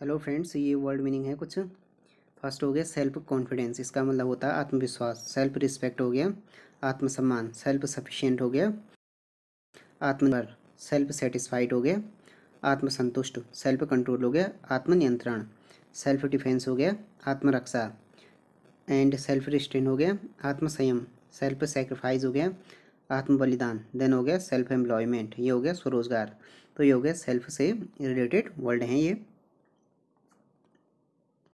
hello friends ये word meaning है कुछ फर्स्ट हो गया सेल्फ कॉन्फिडेंस इसका मतलब होता है आत्मविश्वास सेल्फ रिस्पेक्ट हो गया आत्मसम्मान सेल्फ सफिशियंट हो गया आत्मनिर्भर सेल्फ सेटिस्फाइड हो गया आत्मसंतुष्ट सेल्फ कंट्रोल हो गया आत्मनियंत्रण सेल्फ डिफेंस हो गया आत्मरक्षा एंड सेल्फ रिस्टेंट हो गया आत्मसंयम सेल्फ सेक्रीफाइस हो गया आत्म बलिदान देन हो गया सेल्फ एम्प्लॉयमेंट ये हो गया स्वरोजगार तो ये हो गया सेल्फ से रिलेटेड वर्ल्ड हैं ये